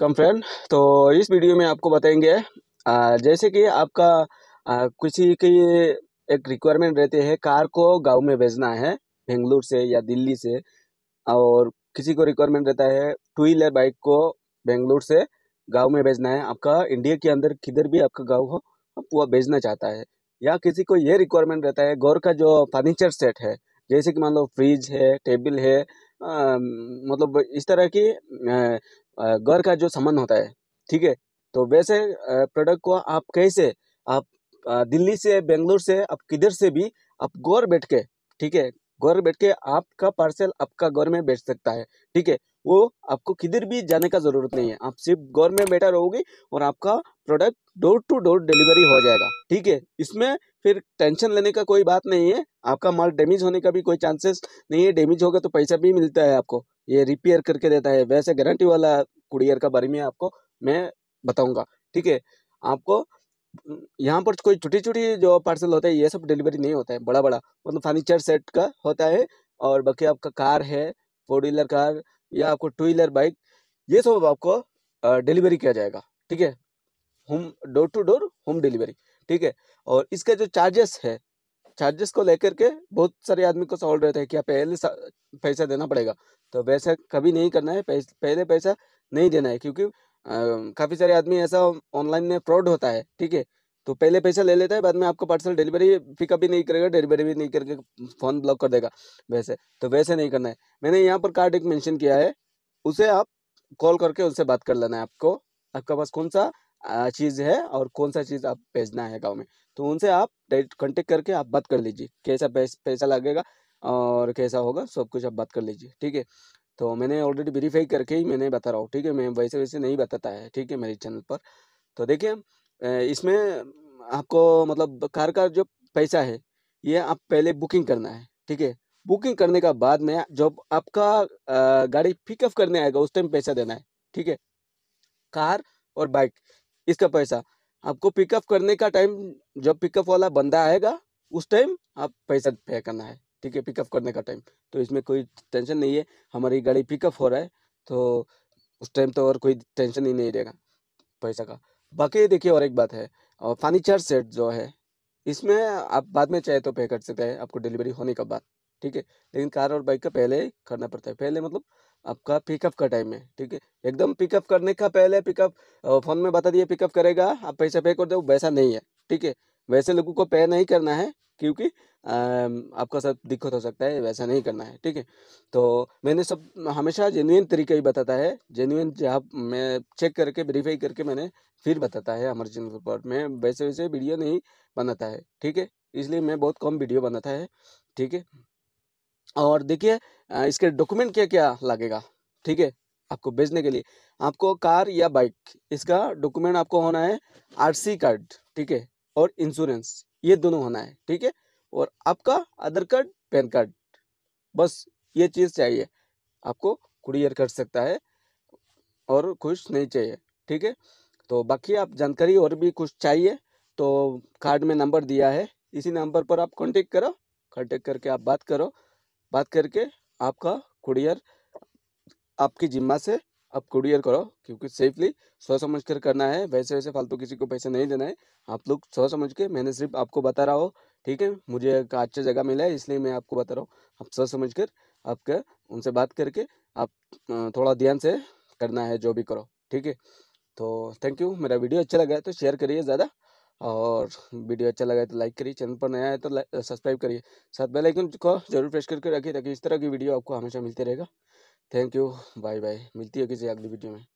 कम friend तो इस video में आपको बताएंगे जैसे कि आपका किसी की एक रिक्वायरमेंट रहती है कार को गांव में भेजना है बेंगलुरु से या दिल्ली से और किसी को रिक्वायरमेंट रहता है टू व्हीलर बाइक को बेंगलुरु से गांव में भेजना है आपका इंडिया के अंदर किधर भी आपका गांव हो आप वह भेजना चाहता है या किसी को ये रिक्वायरमेंट रहता है गौर का जो फर्नीचर सेट है जैसे कि मान लो फ्रिज है टेबल है आ, मतलब इस तरह की घर का जो सामान होता है ठीक है तो वैसे प्रोडक्ट को आप कैसे आप दिल्ली से बेंगलोर से आप किधर से भी आप घर बैठ के ठीक है घर बैठ के आपका पार्सल आपका घर में बेच सकता है ठीक है वो आपको किधर भी जाने का ज़रूरत नहीं है आप सिर्फ घर में बैठा रहोगे और आपका product door to door delivery हो जाएगा ठीक है इसमें फिर टेंशन लेने का कोई बात नहीं है आपका माल डैमेज होने का भी कोई चांसेस नहीं है डैमेज होगा तो पैसा भी मिलता है आपको ये रिपेयर करके देता है वैसे गारंटी वाला कुरियर का बारे में आपको मैं बताऊँगा ठीक है आपको यहाँ पर कोई छोटी छोटी जो पार्सल होता है ये सब डिलीवरी नहीं होता है बड़ा बड़ा मतलब फर्नीचर सेट का होता है और बाकी आपका कार है फोर व्हीलर कार या आपको टू व्हीलर बाइक ये सब आपको डिलीवरी किया जाएगा ठीक है home door to door home delivery ठीक है और इसका जो चार्जेस है चार्जेस को लेकर के बहुत सारे आदमी को सवाल रहता है आप पहले पैसा देना पड़ेगा तो वैसा कभी नहीं करना है पहले पैसा नहीं देना है क्योंकि काफ़ी सारे आदमी ऐसा ऑनलाइन में फ्रॉड होता है ठीक है तो पहले पैसा ले लेता है बाद में आपको पार्सल डिलीवरी पिकअप भी नहीं करेगा डिलीवरी भी नहीं करके फ़ोन ब्लॉक कर देगा वैसे तो वैसे नहीं करना है मैंने यहाँ पर कार्ड एक मैंशन किया है उसे आप कॉल करके उनसे बात कर लेना है आपको आपके पास कौन सा चीज़ है और कौन सा चीज़ आप भेजना है गांव में तो उनसे आप डायरेक्ट कॉन्टेक्ट करके आप बात कर लीजिए कैसा पैसा लगेगा और कैसा होगा सब कुछ आप बात कर लीजिए ठीक है तो मैंने ऑलरेडी वेरीफाई करके ही मैंने बता रहा हूँ ठीक है मैं वैसे वैसे नहीं बताता है ठीक है मेरे चैनल पर तो देखिए इसमें आपको मतलब कार का जो पैसा है ये आप पहले बुकिंग करना है ठीक है बुकिंग करने का बाद में जब आपका गाड़ी पिकअप करने आएगा उस टाइम पैसा देना है ठीक है कार और बाइक इसका पैसा आपको पिकअप करने का टाइम जब पिकअप वाला बंदा आएगा उस टाइम आप पैसा पे करना है ठीक है पिकअप करने का टाइम तो इसमें कोई टेंशन नहीं है हमारी गाड़ी पिकअप हो रहा है तो उस टाइम तो और कोई टेंशन ही नहीं रहेगा पैसा का बाकी देखिए और एक बात है फर्नीचर सेट जो है इसमें आप बाद में चाहे तो पे कर सकते हैं आपको डिलीवरी होने के बाद ठीक है लेकिन कार और बाइक का पहले ही करना पड़ता है पहले मतलब आपका पिकअप का टाइम है ठीक है एकदम पिकअप करने का पहले पिकअप फ़ोन में बता दिए पिकअप करेगा आप पैसा पे कर दो वैसा नहीं है ठीक है वैसे लोगों को पे नहीं करना है क्योंकि आपका साथ दिक्कत हो सकता है वैसा नहीं करना है ठीक है तो मैंने सब हमेशा जेन्यून तरीका ही बताता है जेन्यून जहाँ मैं चेक करके वेरीफाई करके मैंने फिर बताता है हमारे चैनल पर मैं वैसे वैसे वीडियो नहीं बनाता है ठीक है इसलिए मैं बहुत कम वीडियो बनाता है ठीक है और देखिए इसके डॉक्यूमेंट क्या क्या लगेगा ठीक है आपको भेजने के लिए आपको कार या बाइक इसका डॉक्यूमेंट आपको होना है आरसी कार्ड ठीक है और इंश्योरेंस ये दोनों होना है ठीक है और आपका आधार कार्ड पैन कार्ड बस ये चीज़ चाहिए आपको कुरियर कर सकता है और कुछ नहीं चाहिए ठीक है तो बाकी आप जानकारी और भी कुछ चाहिए तो कार्ड में नंबर दिया है इसी नंबर पर आप कॉन्टेक्ट करो कॉन्टेक्ट करके आप बात करो बात करके आपका कुरियर आपकी जिम्मा से आप कुरियर करो क्योंकि सेफली सोच समझ कर करना है वैसे वैसे फालतू किसी को पैसे नहीं देना है आप लोग सोच समझ के मैंने सिर्फ आपको बता रहा हो ठीक है मुझे एक अच्छा जगह मिला है इसलिए मैं आपको बता रहा हूँ आप सोच समझ कर आपका उनसे बात करके आप थोड़ा ध्यान से करना है जो भी करो ठीक है तो थैंक यू मेरा वीडियो अच्छा लगा है तो शेयर करिए ज़्यादा और वीडियो अच्छा लगा तो लाइक करिए चैनल पर नया है तो सब्सक्राइब करिए साथ बेल आइकन को जरूर प्रेस करके रखिए ताकि इस तरह की वीडियो आपको हमेशा मिलते रहेगा थैंक यू बाय बाय मिलती है किसी अगली वीडियो में